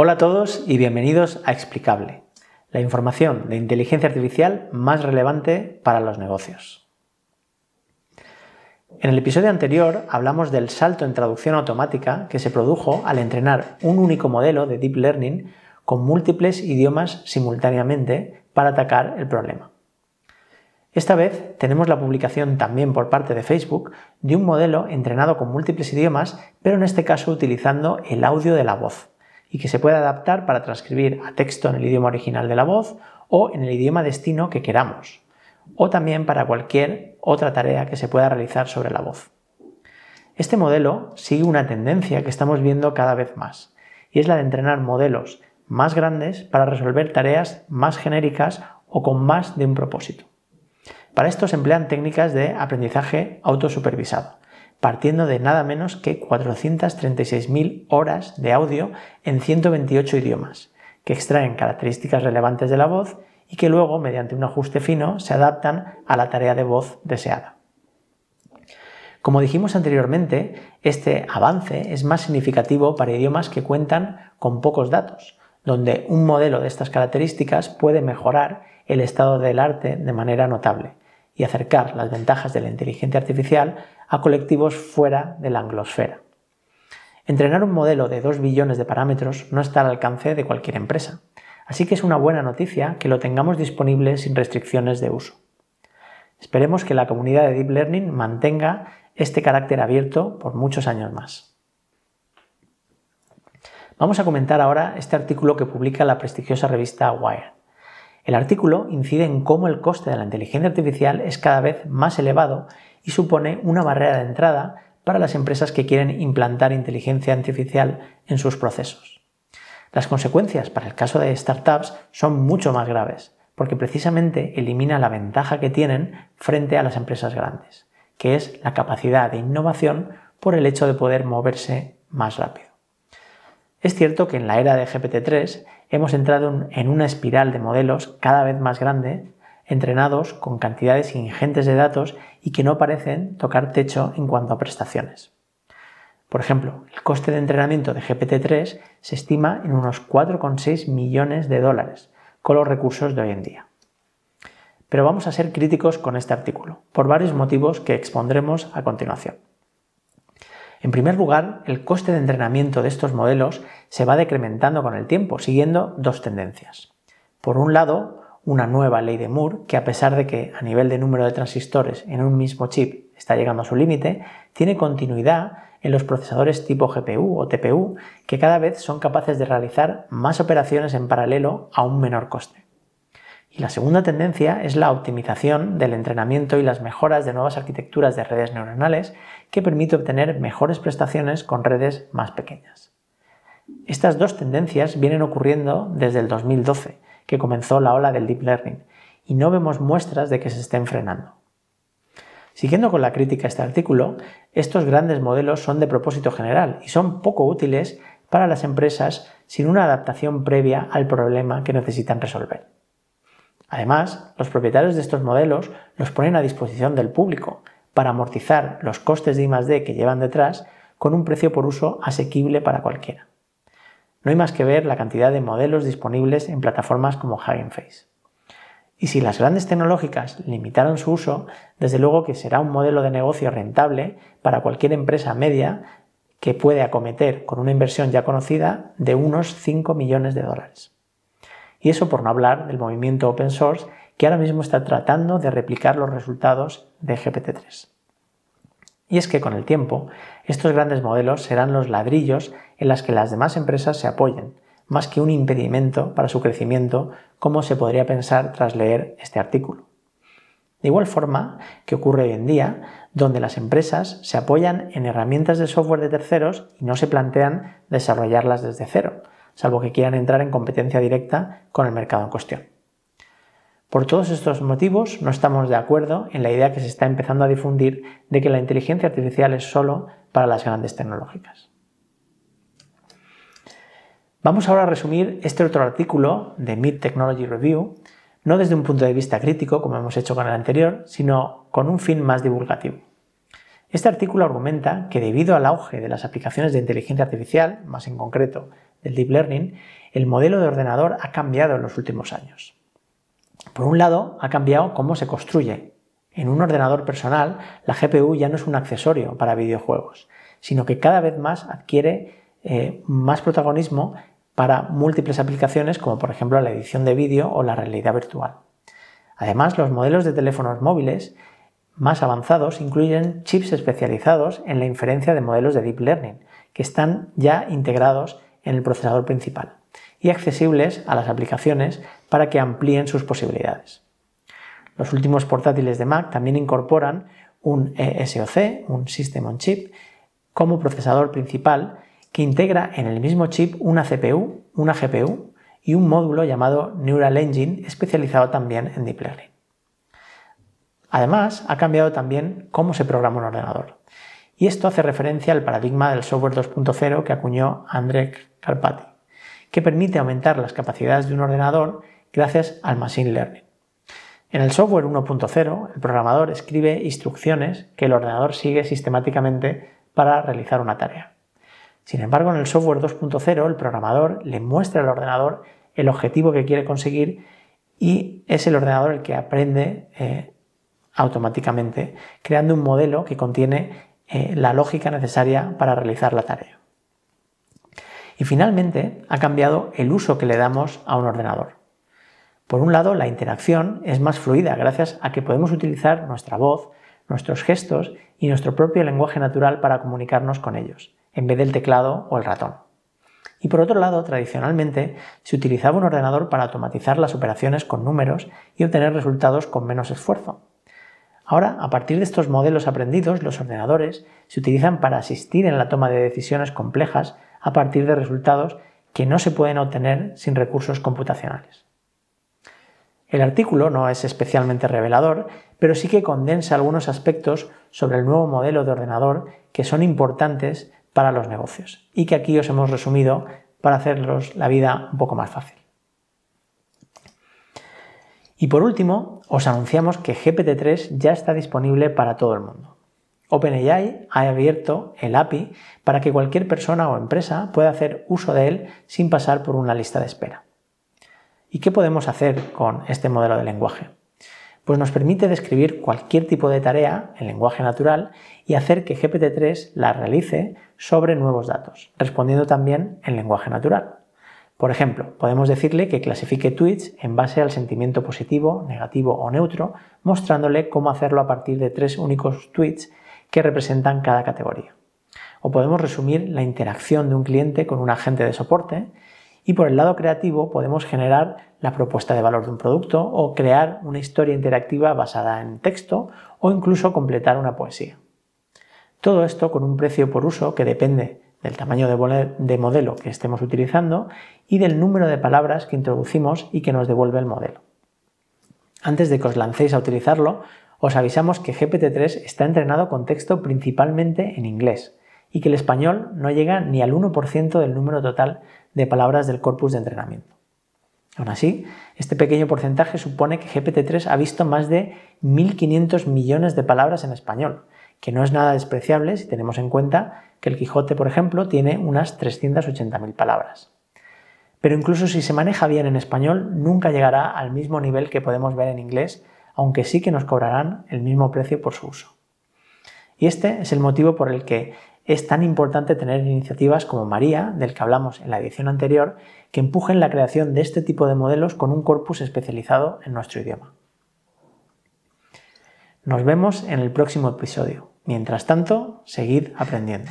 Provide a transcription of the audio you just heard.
Hola a todos y bienvenidos a Explicable, la información de inteligencia artificial más relevante para los negocios. En el episodio anterior hablamos del salto en traducción automática que se produjo al entrenar un único modelo de Deep Learning con múltiples idiomas simultáneamente para atacar el problema. Esta vez tenemos la publicación también por parte de Facebook de un modelo entrenado con múltiples idiomas, pero en este caso utilizando el audio de la voz y que se pueda adaptar para transcribir a texto en el idioma original de la voz o en el idioma destino que queramos, o también para cualquier otra tarea que se pueda realizar sobre la voz. Este modelo sigue una tendencia que estamos viendo cada vez más, y es la de entrenar modelos más grandes para resolver tareas más genéricas o con más de un propósito. Para esto se emplean técnicas de aprendizaje autosupervisado partiendo de nada menos que 436.000 horas de audio en 128 idiomas, que extraen características relevantes de la voz y que luego, mediante un ajuste fino, se adaptan a la tarea de voz deseada. Como dijimos anteriormente, este avance es más significativo para idiomas que cuentan con pocos datos, donde un modelo de estas características puede mejorar el estado del arte de manera notable y acercar las ventajas de la inteligencia artificial a colectivos fuera de la anglosfera. Entrenar un modelo de 2 billones de parámetros no está al alcance de cualquier empresa, así que es una buena noticia que lo tengamos disponible sin restricciones de uso. Esperemos que la comunidad de Deep Learning mantenga este carácter abierto por muchos años más. Vamos a comentar ahora este artículo que publica la prestigiosa revista Wired. El artículo incide en cómo el coste de la inteligencia artificial es cada vez más elevado y supone una barrera de entrada para las empresas que quieren implantar inteligencia artificial en sus procesos. Las consecuencias para el caso de startups son mucho más graves, porque precisamente elimina la ventaja que tienen frente a las empresas grandes, que es la capacidad de innovación por el hecho de poder moverse más rápido. Es cierto que en la era de GPT-3 hemos entrado en una espiral de modelos cada vez más grande, entrenados con cantidades ingentes de datos y que no parecen tocar techo en cuanto a prestaciones. Por ejemplo, el coste de entrenamiento de GPT-3 se estima en unos 4,6 millones de dólares con los recursos de hoy en día. Pero vamos a ser críticos con este artículo, por varios motivos que expondremos a continuación. En primer lugar, el coste de entrenamiento de estos modelos se va decrementando con el tiempo, siguiendo dos tendencias. Por un lado, una nueva ley de Moore, que a pesar de que a nivel de número de transistores en un mismo chip está llegando a su límite, tiene continuidad en los procesadores tipo GPU o TPU, que cada vez son capaces de realizar más operaciones en paralelo a un menor coste. Y la segunda tendencia es la optimización del entrenamiento y las mejoras de nuevas arquitecturas de redes neuronales que permite obtener mejores prestaciones con redes más pequeñas. Estas dos tendencias vienen ocurriendo desde el 2012, que comenzó la ola del deep learning, y no vemos muestras de que se estén frenando. Siguiendo con la crítica a este artículo, estos grandes modelos son de propósito general y son poco útiles para las empresas sin una adaptación previa al problema que necesitan resolver. Además, los propietarios de estos modelos los ponen a disposición del público para amortizar los costes de I+D que llevan detrás con un precio por uso asequible para cualquiera. No hay más que ver la cantidad de modelos disponibles en plataformas como Hugging Face. Y si las grandes tecnológicas limitaron su uso, desde luego que será un modelo de negocio rentable para cualquier empresa media que puede acometer con una inversión ya conocida de unos 5 millones de dólares. Y eso por no hablar del movimiento open source que ahora mismo está tratando de replicar los resultados de GPT-3. Y es que con el tiempo, estos grandes modelos serán los ladrillos en las que las demás empresas se apoyen, más que un impedimento para su crecimiento, como se podría pensar tras leer este artículo. De igual forma que ocurre hoy en día, donde las empresas se apoyan en herramientas de software de terceros y no se plantean desarrollarlas desde cero, salvo que quieran entrar en competencia directa con el mercado en cuestión. Por todos estos motivos, no estamos de acuerdo en la idea que se está empezando a difundir de que la inteligencia artificial es solo para las grandes tecnológicas. Vamos ahora a resumir este otro artículo de Mid Technology Review, no desde un punto de vista crítico, como hemos hecho con el anterior, sino con un fin más divulgativo. Este artículo argumenta que debido al auge de las aplicaciones de inteligencia artificial, más en concreto del deep learning, el modelo de ordenador ha cambiado en los últimos años. Por un lado, ha cambiado cómo se construye. En un ordenador personal, la GPU ya no es un accesorio para videojuegos, sino que cada vez más adquiere eh, más protagonismo para múltiples aplicaciones como por ejemplo la edición de vídeo o la realidad virtual. Además, los modelos de teléfonos móviles más avanzados incluyen chips especializados en la inferencia de modelos de deep learning, que están ya integrados en el procesador principal y accesibles a las aplicaciones para que amplíen sus posibilidades. Los últimos portátiles de Mac también incorporan un ESOC, un System on Chip, como procesador principal que integra en el mismo chip una CPU, una GPU y un módulo llamado Neural Engine especializado también en Deep Learning. Además, ha cambiado también cómo se programa un ordenador. Y esto hace referencia al paradigma del software 2.0 que acuñó André Carpati que permite aumentar las capacidades de un ordenador gracias al Machine Learning. En el software 1.0, el programador escribe instrucciones que el ordenador sigue sistemáticamente para realizar una tarea. Sin embargo, en el software 2.0, el programador le muestra al ordenador el objetivo que quiere conseguir y es el ordenador el que aprende eh, automáticamente, creando un modelo que contiene eh, la lógica necesaria para realizar la tarea. Y finalmente ha cambiado el uso que le damos a un ordenador. Por un lado, la interacción es más fluida gracias a que podemos utilizar nuestra voz, nuestros gestos y nuestro propio lenguaje natural para comunicarnos con ellos, en vez del teclado o el ratón. Y por otro lado, tradicionalmente se utilizaba un ordenador para automatizar las operaciones con números y obtener resultados con menos esfuerzo. Ahora, a partir de estos modelos aprendidos, los ordenadores se utilizan para asistir en la toma de decisiones complejas a partir de resultados que no se pueden obtener sin recursos computacionales. El artículo no es especialmente revelador, pero sí que condensa algunos aspectos sobre el nuevo modelo de ordenador que son importantes para los negocios y que aquí os hemos resumido para hacerlos la vida un poco más fácil. Y por último, os anunciamos que GPT-3 ya está disponible para todo el mundo. OpenAI ha abierto el API para que cualquier persona o empresa pueda hacer uso de él sin pasar por una lista de espera. ¿Y qué podemos hacer con este modelo de lenguaje? Pues nos permite describir cualquier tipo de tarea en lenguaje natural y hacer que GPT-3 la realice sobre nuevos datos, respondiendo también en lenguaje natural. Por ejemplo, podemos decirle que clasifique tweets en base al sentimiento positivo, negativo o neutro, mostrándole cómo hacerlo a partir de tres únicos tweets que representan cada categoría. O podemos resumir la interacción de un cliente con un agente de soporte y por el lado creativo podemos generar la propuesta de valor de un producto o crear una historia interactiva basada en texto o incluso completar una poesía. Todo esto con un precio por uso que depende del tamaño de, modelo que estemos utilizando y del número de palabras que introducimos y que nos devuelve el modelo. Antes de que os lancéis a utilizarlo, os avisamos que GPT-3 está entrenado con texto principalmente en inglés y que el español no llega ni al 1% del número total de palabras del corpus de entrenamiento. Aún así, este pequeño porcentaje supone que GPT-3 ha visto más de 1.500 millones de palabras en español, que no es nada despreciable si tenemos en cuenta que el Quijote, por ejemplo, tiene unas 380.000 palabras. Pero incluso si se maneja bien en español, nunca llegará al mismo nivel que podemos ver en inglés, aunque sí que nos cobrarán el mismo precio por su uso. Y este es el motivo por el que es tan importante tener iniciativas como María, del que hablamos en la edición anterior, que empujen la creación de este tipo de modelos con un corpus especializado en nuestro idioma. Nos vemos en el próximo episodio. Mientras tanto, seguid aprendiendo.